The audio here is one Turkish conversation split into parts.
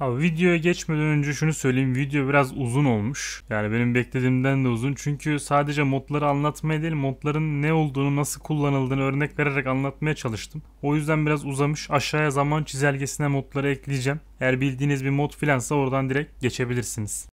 Abi videoya geçmeden önce şunu söyleyeyim. Video biraz uzun olmuş. Yani benim beklediğimden de uzun. Çünkü sadece modları anlatmaya değil modların ne olduğunu nasıl kullanıldığını örnek vererek anlatmaya çalıştım. O yüzden biraz uzamış. Aşağıya zaman çizelgesine modları ekleyeceğim. Eğer bildiğiniz bir mod filansa oradan direkt geçebilirsiniz.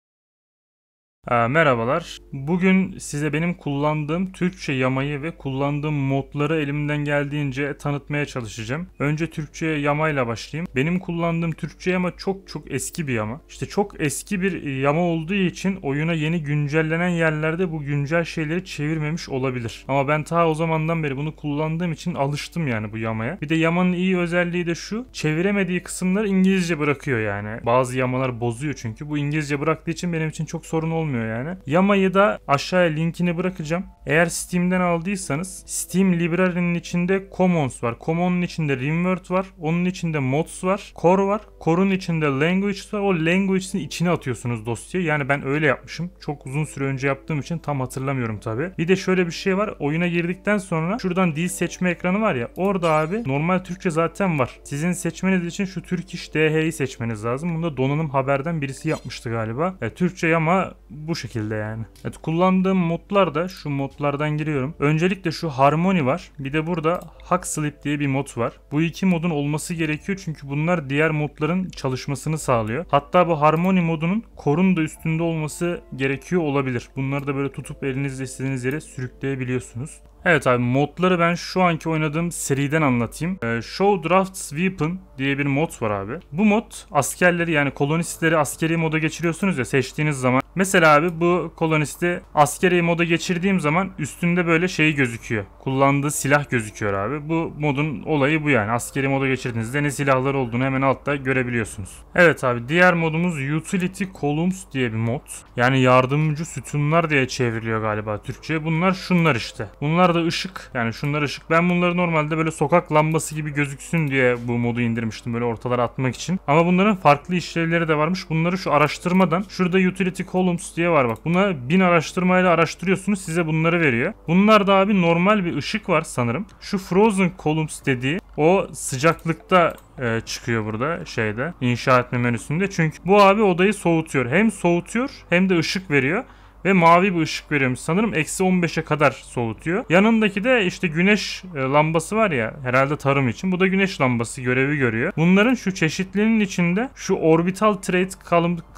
Ee, merhabalar. Bugün size benim kullandığım Türkçe yamayı ve kullandığım modları elimden geldiğince tanıtmaya çalışacağım. Önce Türkçe yamayla başlayayım. Benim kullandığım Türkçe yama çok çok eski bir yama. İşte çok eski bir yama olduğu için oyuna yeni güncellenen yerlerde bu güncel şeyleri çevirmemiş olabilir. Ama ben ta o zamandan beri bunu kullandığım için alıştım yani bu yamaya. Bir de yamanın iyi özelliği de şu. Çeviremediği kısımları İngilizce bırakıyor yani. Bazı yamalar bozuyor çünkü. Bu İngilizce bıraktığı için benim için çok sorun olmuyor olmuyor yani. Yama'yı da aşağıya linkini bırakacağım. Eğer Steam'den aldıysanız Steam Library'nin içinde Commons var. Common'un içinde Rimworld var. Onun içinde Mods var. Core var. Core'un içinde Language var. O Language'in içine atıyorsunuz dosyayı. Yani ben öyle yapmışım. Çok uzun süre önce yaptığım için tam hatırlamıyorum tabi. Bir de şöyle bir şey var. Oyuna girdikten sonra şuradan dil seçme ekranı var ya. Orada abi normal Türkçe zaten var. Sizin seçmeniz için şu Turkish DH'yi seçmeniz lazım. Bunu da donanım haberden birisi yapmıştı galiba. E, Türkçe ama bu şekilde yani. Evet kullandığım modlar da şu modlardan giriyorum. Öncelikle şu Harmony var. Bir de burada Hack Sleep diye bir mod var. Bu iki modun olması gerekiyor çünkü bunlar diğer modların çalışmasını sağlıyor. Hatta bu Harmony modunun korun da üstünde olması gerekiyor olabilir. Bunları da böyle tutup elinizle istediğiniz yere sürükleyebiliyorsunuz. Evet abi modları ben şu anki oynadığım seriden anlatayım. Ee, Show Drafts Weapon diye bir mod var abi. Bu mod askerleri yani kolonistleri askeri moda geçiriyorsunuz ya seçtiğiniz zaman Mesela abi bu kolonisti askeri moda geçirdiğim zaman üstünde böyle şey gözüküyor. Kullandığı silah gözüküyor abi. Bu modun olayı bu yani. Askeri moda geçirdiğinizde ne silahlar olduğunu hemen altta görebiliyorsunuz. Evet abi diğer modumuz Utility Columns diye bir mod. Yani yardımcı sütunlar diye çevriliyor galiba Türkçe'ye. Bunlar şunlar işte. Bunlar da ışık. Yani şunlar ışık. Ben bunları normalde böyle sokak lambası gibi gözüksün diye bu modu indirmiştim böyle ortalara atmak için. Ama bunların farklı işlevleri de varmış. Bunları şu araştırmadan şurada Utility Columns olumsuz diye var bak. Buna bin araştırmayla araştırıyorsunuz size bunları veriyor. Bunlar da abi normal bir ışık var sanırım. Şu frozen columns dediği o sıcaklıkta e, çıkıyor burada şeyde inşa etme menüsünde. Çünkü bu abi odayı soğutuyor. Hem soğutuyor hem de ışık veriyor ve mavi bir ışık veriyormuş. Sanırım eksi 15'e kadar soğutuyor. Yanındaki de işte güneş e, lambası var ya herhalde tarım için. Bu da güneş lambası görevi görüyor. Bunların şu çeşitlerinin içinde şu orbital trade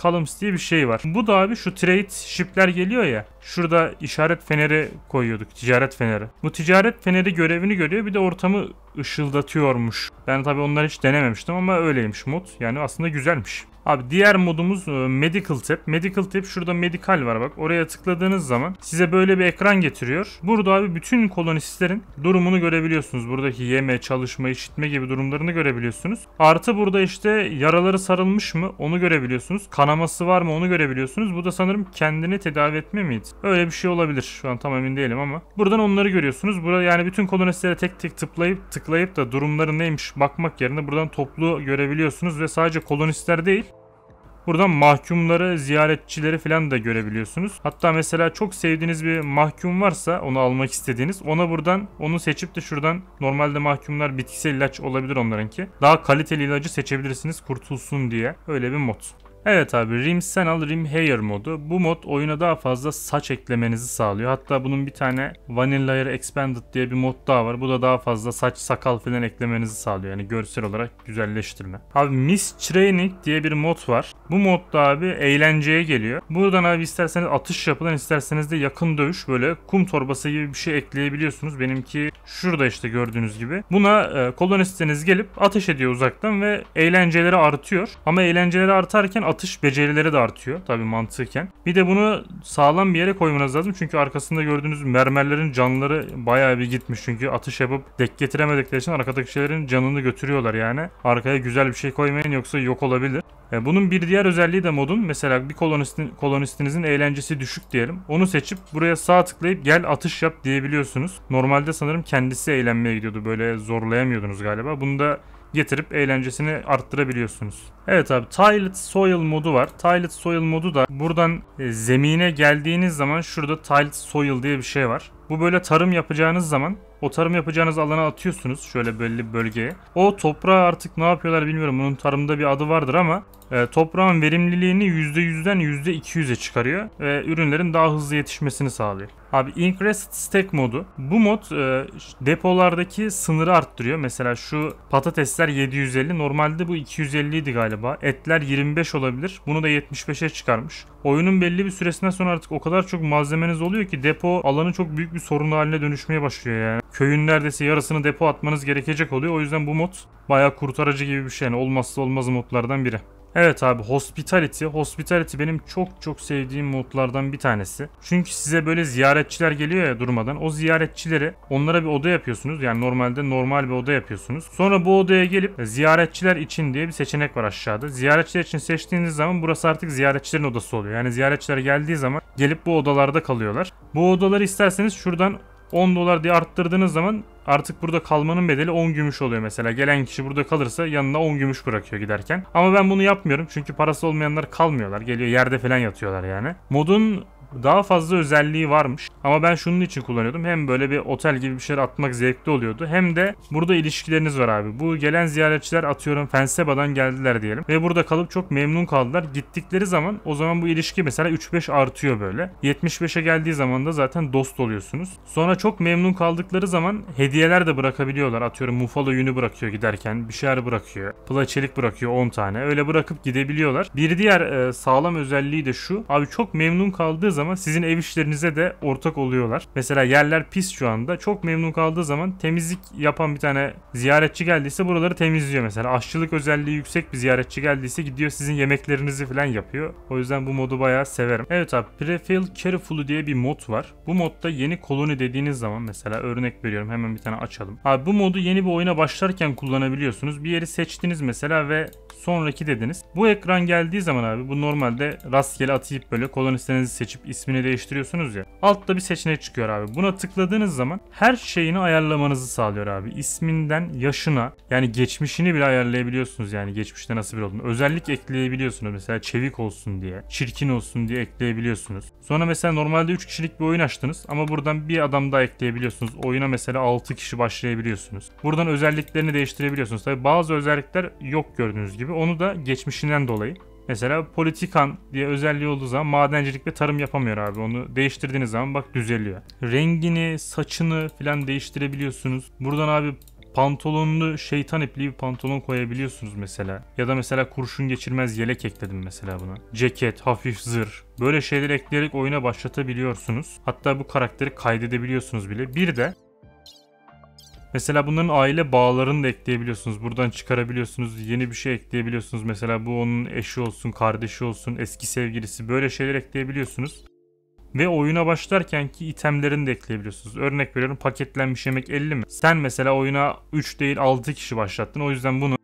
columns diye bir şey var. Bu da abi şu trade shipler geliyor ya. Şurada işaret feneri koyuyorduk. Ticaret feneri. Bu ticaret feneri görevini görüyor. Bir de ortamı ışıldatıyormuş. Ben tabii onları hiç denememiştim ama öyleymiş mod. Yani aslında güzelmiş. Abi diğer modumuz e, Medical Tab. Medical Tab şurada Medical var bak. Oraya tıkladığınız zaman size böyle bir ekran getiriyor. Burada abi bütün kolonistlerin durumunu görebiliyorsunuz. Buradaki yeme, çalışma, işitme gibi durumlarını görebiliyorsunuz. Artı burada işte yaraları sarılmış mı onu görebiliyorsunuz. Kanaması var mı onu görebiliyorsunuz. Bu da sanırım kendini tedavi etme miydi? Öyle bir şey olabilir. Şu an tam emin değilim ama. Buradan onları görüyorsunuz. Burada yani bütün kolonistlere tek tek tıklayıp tıklayıp da durumları neymiş bakmak yerine buradan toplu görebiliyorsunuz ve sadece kolonistler değil Buradan mahkumları, ziyaretçileri falan da görebiliyorsunuz. Hatta mesela çok sevdiğiniz bir mahkum varsa onu almak istediğiniz ona buradan onu seçip de şuradan normalde mahkumlar bitkisel ilaç olabilir onlarınki. Daha kaliteli ilacı seçebilirsiniz kurtulsun diye. Öyle bir mod. Evet abi Rim Senal Rim Hair modu. Bu mod oyuna daha fazla saç eklemenizi sağlıyor. Hatta bunun bir tane Vanilla Hair Expanded diye bir mod daha var. Bu da daha fazla saç sakal falan eklemenizi sağlıyor. Yani görsel olarak güzelleştirme. Abi Miss Training diye bir mod var. Bu modda abi eğlenceye geliyor. Buradan abi isterseniz atış yapılan isterseniz de yakın dövüş böyle kum torbası gibi bir şey ekleyebiliyorsunuz. Benimki şurada işte gördüğünüz gibi. Buna e, kolonistiniz gelip ateş ediyor uzaktan ve eğlenceleri artıyor. Ama eğlenceleri artarken atış becerileri de artıyor tabi mantıken. Bir de bunu sağlam bir yere koymanız lazım. Çünkü arkasında gördüğünüz mermerlerin canları bayağı bir gitmiş. Çünkü atış yapıp dek getiremedikleri için arkadaki şeylerin canını götürüyorlar yani. Arkaya güzel bir şey koymayın yoksa yok olabilir. E, bunun bir diğer özelliği de modun mesela bir kolonistin, kolonistinizin eğlencesi düşük diyelim. Onu seçip buraya sağ tıklayıp gel atış yap diyebiliyorsunuz. Normalde sanırım kendisi eğlenmeye gidiyordu böyle zorlayamıyordunuz galiba. Bunu da getirip eğlencesini arttırabiliyorsunuz. Evet abi Tiled Soil modu var. Tiled Soil modu da buradan e, zemine geldiğiniz zaman şurada Tiled Soil diye bir şey var. Bu böyle tarım yapacağınız zaman o tarım yapacağınız alana atıyorsunuz şöyle belli bölgeye. O toprağı artık ne yapıyorlar bilmiyorum. Bunun tarımda bir adı vardır ama e, toprağın verimliliğini %100'den %200'e çıkarıyor ve ürünlerin daha hızlı yetişmesini sağlıyor. Abi Increased Stack modu. Bu mod e, depolardaki sınırı arttırıyor. Mesela şu patatesler 750. Normalde bu 250 idi galiba. Etler 25 olabilir. Bunu da 75'e çıkarmış. Oyunun belli bir süresinden sonra artık o kadar çok malzemeniz oluyor ki depo alanı çok büyük bir sorun haline dönüşmeye başlıyor yani köyün neredeyse yarısını depo atmanız gerekecek oluyor. O yüzden bu mod bayağı kurtarıcı gibi bir şey. Yani olmazsa olmaz modlardan biri. Evet abi Hospitality. Hospitality benim çok çok sevdiğim modlardan bir tanesi. Çünkü size böyle ziyaretçiler geliyor ya durmadan. O ziyaretçileri onlara bir oda yapıyorsunuz. Yani normalde normal bir oda yapıyorsunuz. Sonra bu odaya gelip ziyaretçiler için diye bir seçenek var aşağıda. Ziyaretçiler için seçtiğiniz zaman burası artık ziyaretçilerin odası oluyor. Yani ziyaretçiler geldiği zaman gelip bu odalarda kalıyorlar. Bu odaları isterseniz şuradan 10 dolar diye arttırdığınız zaman artık burada kalmanın bedeli 10 gümüş oluyor mesela. Gelen kişi burada kalırsa yanına 10 gümüş bırakıyor giderken. Ama ben bunu yapmıyorum çünkü parası olmayanlar kalmıyorlar. Geliyor yerde falan yatıyorlar yani. Modun daha fazla özelliği varmış. Ama ben şunun için kullanıyordum. Hem böyle bir otel gibi bir şeyler atmak zevkli oluyordu. Hem de burada ilişkileriniz var abi. Bu gelen ziyaretçiler atıyorum Fenseba'dan geldiler diyelim. Ve burada kalıp çok memnun kaldılar. Gittikleri zaman o zaman bu ilişki mesela 3-5 artıyor böyle. 75'e geldiği zaman da zaten dost oluyorsunuz. Sonra çok memnun kaldıkları zaman hediyeler de bırakabiliyorlar. Atıyorum Mufalo yünü bırakıyor giderken. Bir şeyler bırakıyor. Plaçelik bırakıyor 10 tane. Öyle bırakıp gidebiliyorlar. Bir diğer e, sağlam özelliği de şu. Abi çok memnun kaldığı zaman zaman sizin ev işlerinize de ortak oluyorlar. Mesela yerler pis şu anda. Çok memnun kaldığı zaman temizlik yapan bir tane ziyaretçi geldiyse buraları temizliyor mesela. Aşçılık özelliği yüksek bir ziyaretçi geldiyse gidiyor sizin yemeklerinizi falan yapıyor. O yüzden bu modu bayağı severim. Evet abi Prefill Careful'u diye bir mod var. Bu modda yeni koloni dediğiniz zaman mesela örnek veriyorum hemen bir tane açalım. Abi bu modu yeni bir oyuna başlarken kullanabiliyorsunuz. Bir yeri seçtiniz mesela ve sonraki dediniz. Bu ekran geldiği zaman abi bu normalde rastgele atayıp böyle kolonistlerinizi seçip ismini değiştiriyorsunuz ya. Altta bir seçenek çıkıyor abi. Buna tıkladığınız zaman her şeyini ayarlamanızı sağlıyor abi. İsminden yaşına yani geçmişini bile ayarlayabiliyorsunuz yani geçmişte nasıl bir olduğunu. Özellik ekleyebiliyorsunuz mesela çevik olsun diye, çirkin olsun diye ekleyebiliyorsunuz. Sonra mesela normalde 3 kişilik bir oyun açtınız ama buradan bir adam daha ekleyebiliyorsunuz. Oyuna mesela 6 kişi başlayabiliyorsunuz. Buradan özelliklerini değiştirebiliyorsunuz. Tabi bazı özellikler yok gördüğünüz gibi. Onu da geçmişinden dolayı Mesela politikan diye özelliği olduğu zaman madencilik ve tarım yapamıyor abi. Onu değiştirdiğiniz zaman bak düzeliyor. Rengini, saçını falan değiştirebiliyorsunuz. Buradan abi pantolonlu şeytan ipliği bir pantolon koyabiliyorsunuz mesela. Ya da mesela kurşun geçirmez yelek ekledim mesela buna. Ceket, hafif zırh. Böyle şeyler ekleyerek oyuna başlatabiliyorsunuz. Hatta bu karakteri kaydedebiliyorsunuz bile. Bir de Mesela bunların aile bağlarını da ekleyebiliyorsunuz. Buradan çıkarabiliyorsunuz. Yeni bir şey ekleyebiliyorsunuz. Mesela bu onun eşi olsun, kardeşi olsun, eski sevgilisi böyle şeyler ekleyebiliyorsunuz. Ve oyuna başlarken ki itemlerini de ekleyebiliyorsunuz. Örnek veriyorum paketlenmiş yemek 50 mi? Sen mesela oyuna 3 değil 6 kişi başlattın. O yüzden bunu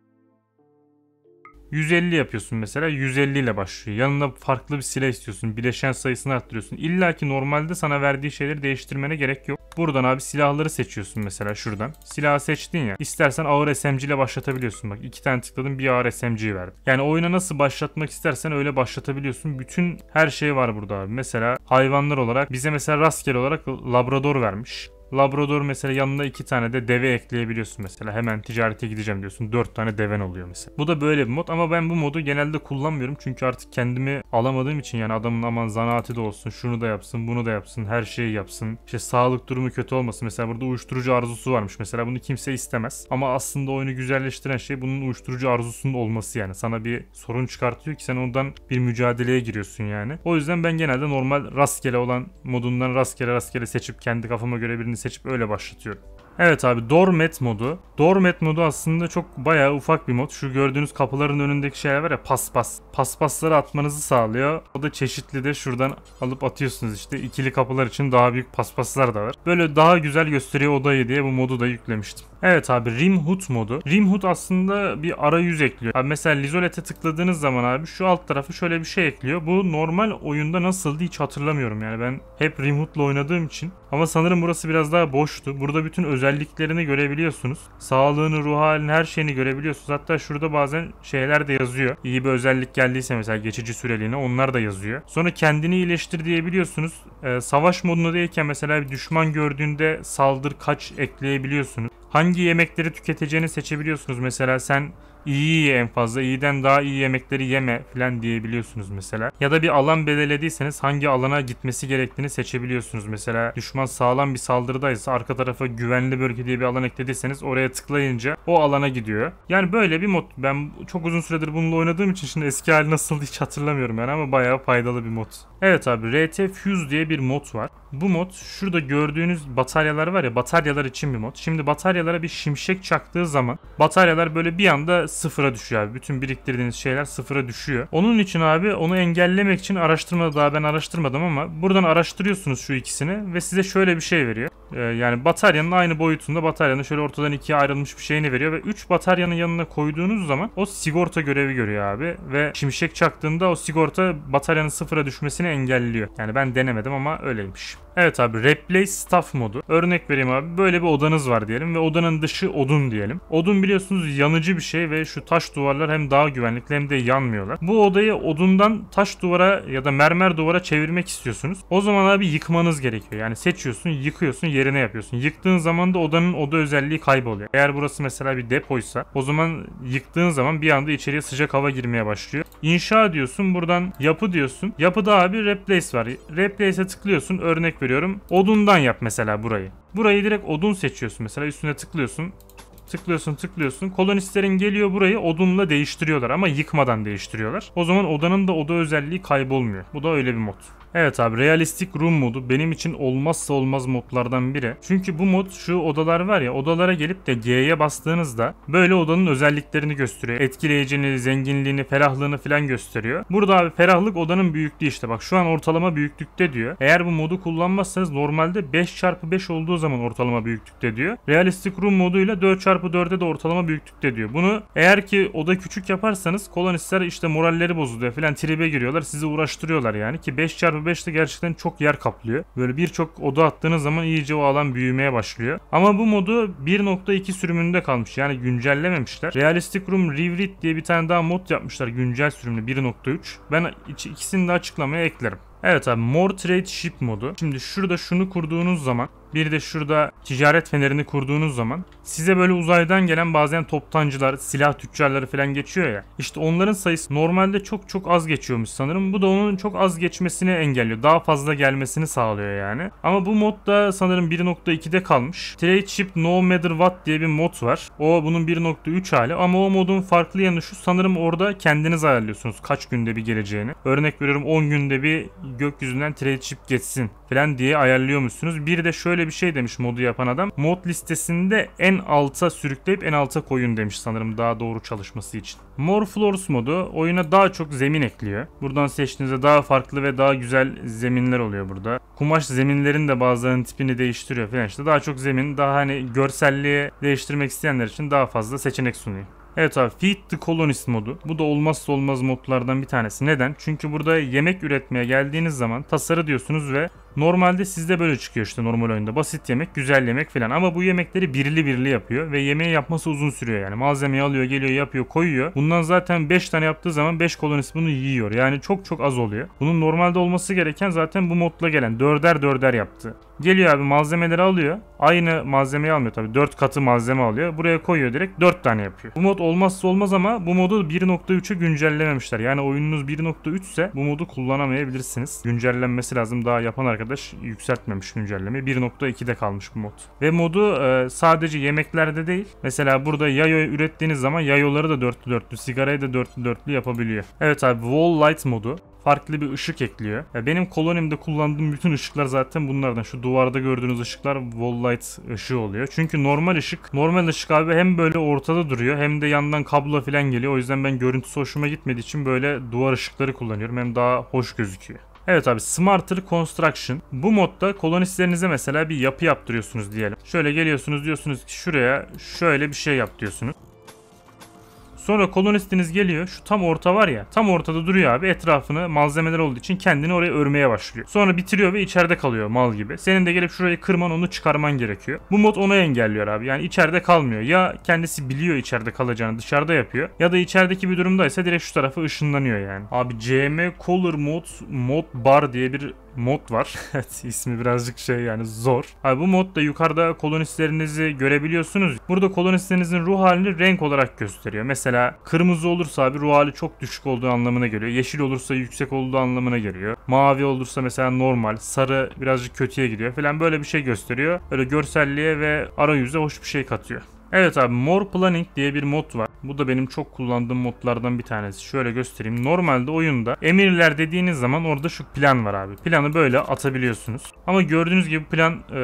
150 yapıyorsun mesela 150 ile başlıyor. Yanında farklı bir silah istiyorsun. Bileşen sayısını arttırıyorsun. İlla ki normalde sana verdiği şeyleri değiştirmene gerek yok. Buradan abi silahları seçiyorsun mesela şuradan. Silahı seçtin ya. İstersen ağır SMG ile başlatabiliyorsun. Bak iki tane tıkladım bir ağır SMG'yi verdim. Yani oyuna nasıl başlatmak istersen öyle başlatabiliyorsun. Bütün her şey var burada abi. Mesela hayvanlar olarak bize mesela rastgele olarak labrador vermiş. Labrador mesela yanında iki tane de deve ekleyebiliyorsun mesela. Hemen ticarete gideceğim diyorsun. Dört tane deven oluyor mesela. Bu da böyle bir mod ama ben bu modu genelde kullanmıyorum. Çünkü artık kendimi alamadığım için yani adamın aman zanaati de olsun, şunu da yapsın, bunu da yapsın, her şeyi yapsın. İşte sağlık durumu kötü olmasın. Mesela burada uyuşturucu arzusu varmış. Mesela bunu kimse istemez. Ama aslında oyunu güzelleştiren şey bunun uyuşturucu arzusunun olması yani. Sana bir sorun çıkartıyor ki sen ondan bir mücadeleye giriyorsun yani. O yüzden ben genelde normal rastgele olan modundan rastgele rastgele seçip kendi kafama göre birini birini seçip öyle başlatıyorum. Evet abi Dormet modu. Dormet modu aslında çok bayağı ufak bir mod. Şu gördüğünüz kapıların önündeki şeyler var ya paspas. Paspasları atmanızı sağlıyor. O da çeşitli de şuradan alıp atıyorsunuz işte. İkili kapılar için daha büyük paspaslar da var. Böyle daha güzel gösteriyor odayı diye bu modu da yüklemiştim. Evet abi Rim Rimhood modu. Rim Rimhood aslında bir arayüz ekliyor. Abi mesela Lizolet'e tıkladığınız zaman abi şu alt tarafı şöyle bir şey ekliyor. Bu normal oyunda nasıldı hiç hatırlamıyorum yani ben hep Rim Rimhood'la oynadığım için. Ama sanırım burası biraz daha boştu. Burada bütün özelliklerini görebiliyorsunuz. Sağlığını, ruh halini, her şeyini görebiliyorsunuz. Hatta şurada bazen şeyler de yazıyor. İyi bir özellik geldiyse mesela geçici süreliğine onlar da yazıyor. Sonra kendini iyileştir diyebiliyorsunuz. Ee, savaş modunda değilken mesela bir düşman gördüğünde saldır kaç ekleyebiliyorsunuz hangi yemekleri tüketeceğini seçebiliyorsunuz. Mesela sen iyi ye en fazla. İyiden daha iyi yemekleri yeme filan diyebiliyorsunuz mesela. Ya da bir alan belirlediyseniz hangi alana gitmesi gerektiğini seçebiliyorsunuz. Mesela düşman sağlam bir saldırıdaysa arka tarafa güvenli bölge diye bir alan eklediyseniz oraya tıklayınca o alana gidiyor. Yani böyle bir mod. Ben çok uzun süredir bununla oynadığım için şimdi eski hali nasıldı hiç hatırlamıyorum yani ama bayağı faydalı bir mod. Evet abi RT Fuse diye bir mod var. Bu mod şurada gördüğünüz bataryalar var ya bataryalar için bir mod. Şimdi bataryalara bir şimşek çaktığı zaman bataryalar böyle bir anda sıfıra düşüyor abi. Bütün biriktirdiğiniz şeyler sıfıra düşüyor. Onun için abi onu engellemek için araştırma daha ben araştırmadım ama buradan araştırıyorsunuz şu ikisini ve size şöyle bir şey veriyor. Ee, yani bataryanın aynı boyutunda bataryanın şöyle ortadan ikiye ayrılmış bir şeyini veriyor ve 3 bataryanın yanına koyduğunuz zaman o sigorta görevi görüyor abi ve şimşek çaktığında o sigorta bataryanın sıfıra düşmesini engelliyor. Yani ben denemedim ama öyleymiş. Evet abi replace staff modu. Örnek vereyim abi böyle bir odanız var diyelim ve odanın dışı odun diyelim. Odun biliyorsunuz yanıcı bir şey ve ve şu taş duvarlar hem daha güvenlikli hem de yanmıyorlar. Bu odayı odundan taş duvara ya da mermer duvara çevirmek istiyorsunuz. O zaman abi yıkmanız gerekiyor. Yani seçiyorsun, yıkıyorsun, yerine yapıyorsun. Yıktığın zaman da odanın oda özelliği kayboluyor. Eğer burası mesela bir depoysa o zaman yıktığın zaman bir anda içeriye sıcak hava girmeye başlıyor. İnşa diyorsun, buradan yapı diyorsun. Yapıda abi replace var. Replace'e tıklıyorsun. Örnek veriyorum. Odundan yap mesela burayı. Burayı direkt odun seçiyorsun mesela üstüne tıklıyorsun. Tıklıyorsun tıklıyorsun. Kolonistlerin geliyor burayı odunla değiştiriyorlar ama yıkmadan değiştiriyorlar. O zaman odanın da oda özelliği kaybolmuyor. Bu da öyle bir mod. Evet abi realistik room modu benim için olmazsa olmaz modlardan biri. Çünkü bu mod şu odalar var ya odalara gelip de G'ye bastığınızda böyle odanın özelliklerini gösteriyor. Etkileyicini, zenginliğini, ferahlığını falan gösteriyor. Burada abi ferahlık odanın büyüklüğü işte bak şu an ortalama büyüklükte diyor. Eğer bu modu kullanmazsanız normalde 5x5 olduğu zaman ortalama büyüklükte diyor. Realistik room moduyla 4x çarpı 4'e de ortalama büyüklükte diyor. Bunu eğer ki oda küçük yaparsanız kolonistler işte moralleri bozuluyor falan tribe giriyorlar. Sizi uğraştırıyorlar yani ki 5 çarpı 5 de gerçekten çok yer kaplıyor. Böyle birçok oda attığınız zaman iyice o alan büyümeye başlıyor. Ama bu modu 1.2 sürümünde kalmış. Yani güncellememişler. Realistic Room Rewrit diye bir tane daha mod yapmışlar güncel sürümlü 1.3. Ben ikisini de açıklamaya eklerim. Evet abi More Trade Ship modu. Şimdi şurada şunu kurduğunuz zaman bir de şurada ticaret fenerini kurduğunuz zaman size böyle uzaydan gelen bazen toptancılar, silah tüccarları falan geçiyor ya. İşte onların sayısı normalde çok çok az geçiyormuş sanırım. Bu da onun çok az geçmesini engelliyor. Daha fazla gelmesini sağlıyor yani. Ama bu mod da sanırım 1.2'de kalmış. Trade Ship No Matter What diye bir mod var. O bunun 1.3 hali ama o modun farklı yanı şu sanırım orada kendiniz ayarlıyorsunuz kaç günde bir geleceğini. Örnek veriyorum 10 günde bir gökyüzünden trade ship geçsin falan diye musunuz? Bir de şöyle bir şey demiş modu yapan adam. Mod listesinde en alta sürükleyip en alta koyun demiş sanırım daha doğru çalışması için. More Floors modu oyuna daha çok zemin ekliyor. Buradan seçtiğinizde daha farklı ve daha güzel zeminler oluyor burada. Kumaş zeminlerin de bazılarının tipini değiştiriyor falan işte. Daha çok zemin, daha hani görselliği değiştirmek isteyenler için daha fazla seçenek sunuyor. Evet abi Feed the Colonist modu. Bu da olmazsa olmaz modlardan bir tanesi. Neden? Çünkü burada yemek üretmeye geldiğiniz zaman tasarı diyorsunuz ve Normalde sizde böyle çıkıyor işte normal oyunda. Basit yemek, güzel yemek falan. Ama bu yemekleri birli birli yapıyor ve yemeği yapması uzun sürüyor yani. Malzemeyi alıyor, geliyor, yapıyor, koyuyor. Bundan zaten 5 tane yaptığı zaman 5 kolonisi bunu yiyor. Yani çok çok az oluyor. Bunun normalde olması gereken zaten bu modla gelen dörder dörder yaptı. Geliyor abi malzemeleri alıyor. Aynı malzemeyi almıyor tabii. 4 katı malzeme alıyor. Buraya koyuyor direkt 4 tane yapıyor. Bu mod olmazsa olmaz ama bu modu 1.3'e güncellememişler. Yani oyununuz 1.3 ise bu modu kullanamayabilirsiniz. Güncellenmesi lazım. Daha yapan arkadaş yükseltmemiş güncellemeyi. 1.2'de kalmış bu mod. Ve modu e, sadece yemeklerde değil. Mesela burada yayo ürettiğiniz zaman yayoları da dörtlü dörtlü, sigarayı da dörtlü dörtlü yapabiliyor. Evet abi Wall Light modu farklı bir ışık ekliyor. Ya benim kolonimde kullandığım bütün ışıklar zaten bunlardan. Şu duvarda gördüğünüz ışıklar wall light ışığı oluyor. Çünkü normal ışık, normal ışık abi hem böyle ortada duruyor hem de yandan kablo falan geliyor. O yüzden ben görüntüsü hoşuma gitmediği için böyle duvar ışıkları kullanıyorum. Hem daha hoş gözüküyor. Evet abi Smarter Construction. Bu modda kolonistlerinize mesela bir yapı yaptırıyorsunuz diyelim. Şöyle geliyorsunuz diyorsunuz ki şuraya şöyle bir şey yap diyorsunuz. Sonra kolonistiniz geliyor. Şu tam orta var ya. Tam ortada duruyor abi. Etrafını malzemeler olduğu için kendini oraya örmeye başlıyor. Sonra bitiriyor ve içeride kalıyor mal gibi. Senin de gelip şurayı kırman onu çıkarman gerekiyor. Bu mod onu engelliyor abi. Yani içeride kalmıyor. Ya kendisi biliyor içeride kalacağını dışarıda yapıyor. Ya da içerideki bir durumdaysa direkt şu tarafa ışınlanıyor yani. Abi CM Color Mod Mod Bar diye bir mod var. evet ismi birazcık şey yani zor. Abi bu modda yukarıda kolonistlerinizi görebiliyorsunuz. Burada kolonistlerinizin ruh halini renk olarak gösteriyor. Mesela kırmızı olursa abi ruh hali çok düşük olduğu anlamına geliyor. Yeşil olursa yüksek olduğu anlamına geliyor. Mavi olursa mesela normal. Sarı birazcık kötüye gidiyor falan böyle bir şey gösteriyor. Böyle görselliğe ve arayüze hoş bir şey katıyor. Evet abi More Planning diye bir mod var. Bu da benim çok kullandığım modlardan bir tanesi. Şöyle göstereyim. Normalde oyunda emirler dediğiniz zaman orada şu plan var abi. Planı böyle atabiliyorsunuz. Ama gördüğünüz gibi plan e,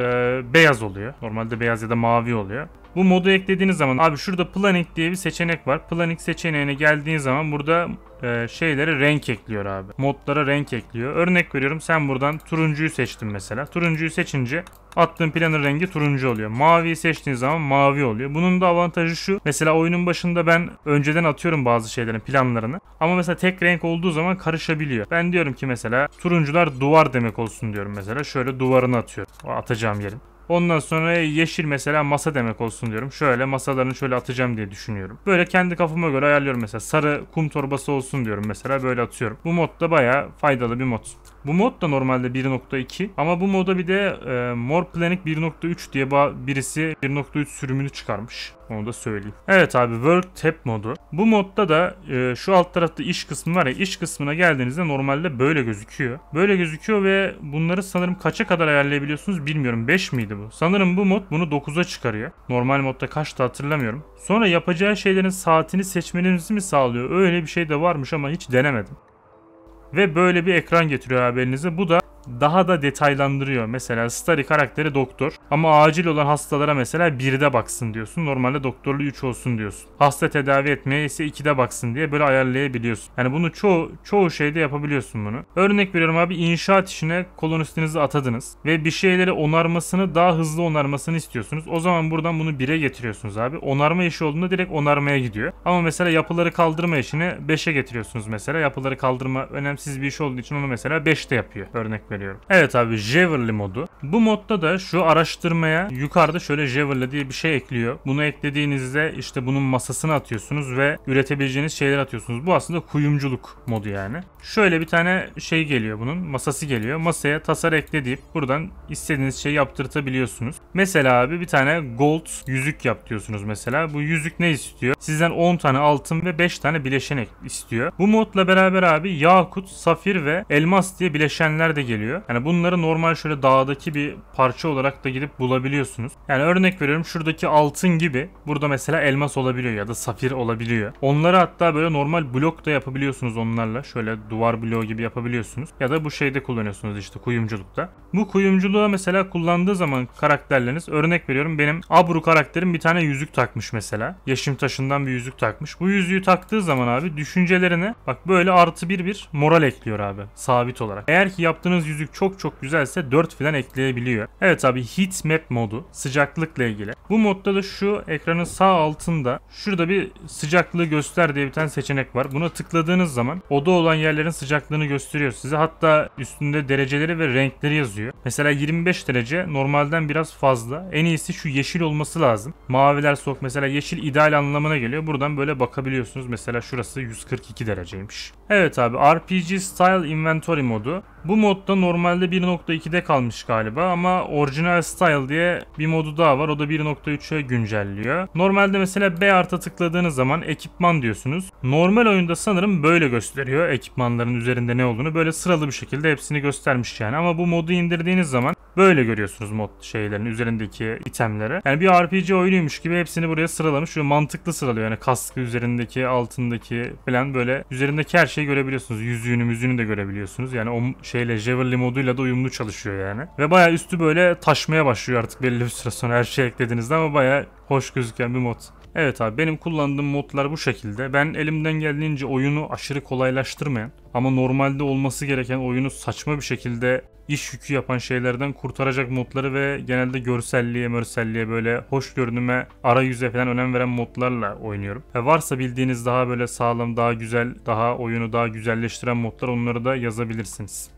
beyaz oluyor. Normalde beyaz ya da mavi oluyor. Bu modu eklediğiniz zaman abi şurada planning diye bir seçenek var. Planning seçeneğine geldiğiniz zaman burada e, şeylere renk ekliyor abi. Modlara renk ekliyor. Örnek veriyorum sen buradan turuncuyu seçtin mesela. Turuncuyu seçince attığın planın rengi turuncu oluyor. Maviyi seçtiğin zaman mavi oluyor. Bunun da avantajı şu. Mesela oyunun başında ben önceden atıyorum bazı şeylerin planlarını. Ama mesela tek renk olduğu zaman karışabiliyor. Ben diyorum ki mesela turuncular duvar demek olsun diyorum mesela. Şöyle duvarını atıyorum. Atacağım yerim. Ondan sonra yeşil mesela masa demek olsun diyorum. Şöyle masalarını şöyle atacağım diye düşünüyorum. Böyle kendi kafama göre ayarlıyorum mesela. Sarı kum torbası olsun diyorum mesela böyle atıyorum. Bu mod da baya faydalı bir mod. Bu mod da normalde 1.2 ama bu moda bir de e, More Planet 1.3 diye birisi 1.3 sürümünü çıkarmış. Onu da söyleyeyim. Evet abi Work Tab modu. Bu modda da e, şu alt tarafta iş kısmı var ya iş kısmına geldiğinizde normalde böyle gözüküyor. Böyle gözüküyor ve bunları sanırım kaça kadar ayarlayabiliyorsunuz bilmiyorum. 5 miydi bu? Sanırım bu mod bunu 9'a çıkarıyor. Normal modda kaçta hatırlamıyorum. Sonra yapacağı şeylerin saatini seçmenizi mi sağlıyor? Öyle bir şey de varmış ama hiç denemedim. Ve böyle bir ekran getiriyor haberinize. Bu da daha da detaylandırıyor. Mesela Starry karakteri doktor ama acil olan hastalara mesela 1'de baksın diyorsun. Normalde doktorlu 3 olsun diyorsun. Hasta tedavi etmeye ise 2'de baksın diye böyle ayarlayabiliyorsun. Yani bunu çoğu çoğu şeyde yapabiliyorsun bunu. Örnek veriyorum abi inşaat işine kolonistinizi atadınız ve bir şeyleri onarmasını daha hızlı onarmasını istiyorsunuz. O zaman buradan bunu 1'e getiriyorsunuz abi. Onarma işi olduğunda direkt onarmaya gidiyor. Ama mesela yapıları kaldırma işini 5'e getiriyorsunuz mesela. Yapıları kaldırma önemsiz bir iş olduğu için onu mesela 5'te yapıyor örnek veriyorum veriyorum. Evet abi Jeverly modu. Bu modda da şu araştırmaya yukarıda şöyle Jeverly diye bir şey ekliyor. Bunu eklediğinizde işte bunun masasını atıyorsunuz ve üretebileceğiniz şeyler atıyorsunuz. Bu aslında kuyumculuk modu yani. Şöyle bir tane şey geliyor bunun. Masası geliyor. Masaya tasar ekle deyip buradan istediğiniz şeyi yaptırtabiliyorsunuz. Mesela abi bir tane gold yüzük yap diyorsunuz mesela. Bu yüzük ne istiyor? Sizden 10 tane altın ve 5 tane bileşen istiyor. Bu modla beraber abi yakut, safir ve elmas diye bileşenler de geliyor geliyor. Yani bunları normal şöyle dağdaki bir parça olarak da gidip bulabiliyorsunuz. Yani örnek veriyorum şuradaki altın gibi burada mesela elmas olabiliyor ya da safir olabiliyor. Onları hatta böyle normal blok da yapabiliyorsunuz onlarla. Şöyle duvar bloğu gibi yapabiliyorsunuz. Ya da bu şeyde kullanıyorsunuz işte kuyumculukta. Bu kuyumculuğa mesela kullandığı zaman karakterleriniz örnek veriyorum benim Abru karakterim bir tane yüzük takmış mesela. yaşım taşından bir yüzük takmış. Bu yüzüğü taktığı zaman abi düşüncelerine bak böyle artı bir bir moral ekliyor abi sabit olarak. Eğer ki yaptığınız yüzük çok çok güzelse 4 filan ekleyebiliyor. Evet abi heat map modu sıcaklıkla ilgili. Bu modda da şu ekranın sağ altında şurada bir sıcaklığı göster diye bir tane seçenek var. Buna tıkladığınız zaman oda olan yerlerin sıcaklığını gösteriyor size. Hatta üstünde dereceleri ve renkleri yazıyor. Mesela 25 derece normalden biraz fazla. En iyisi şu yeşil olması lazım. Maviler soğuk mesela yeşil ideal anlamına geliyor. Buradan böyle bakabiliyorsunuz. Mesela şurası 142 dereceymiş. Evet abi RPG Style Inventory modu. Bu modda normalde 1.2'de kalmış galiba ama orijinal style diye bir modu daha var. O da 1.3'e güncelliyor. Normalde mesela B arta tıkladığınız zaman ekipman diyorsunuz. Normal oyunda sanırım böyle gösteriyor ekipmanların üzerinde ne olduğunu. Böyle sıralı bir şekilde hepsini göstermiş yani. Ama bu modu indirdiğiniz zaman böyle görüyorsunuz mod şeylerin üzerindeki itemleri. Yani bir RPG oyunuymuş gibi hepsini buraya sıralamış şu mantıklı sıralıyor. Yani kask üzerindeki, altındaki falan böyle üzerindeki her şeyi görebiliyorsunuz. Yüzüğünü, müzüğünü de görebiliyorsunuz. Yani o şeyle Javelin normali moduyla da uyumlu çalışıyor yani. Ve baya üstü böyle taşmaya başlıyor artık belli bir süre sonra her şey eklediğinizde ama baya hoş gözüken bir mod. Evet abi benim kullandığım modlar bu şekilde. Ben elimden geldiğince oyunu aşırı kolaylaştırmayan ama normalde olması gereken oyunu saçma bir şekilde iş yükü yapan şeylerden kurtaracak modları ve genelde görselliğe, mörselliğe böyle hoş görünüme, arayüze falan önem veren modlarla oynuyorum. Ve varsa bildiğiniz daha böyle sağlam, daha güzel, daha oyunu daha güzelleştiren modlar onları da yazabilirsiniz.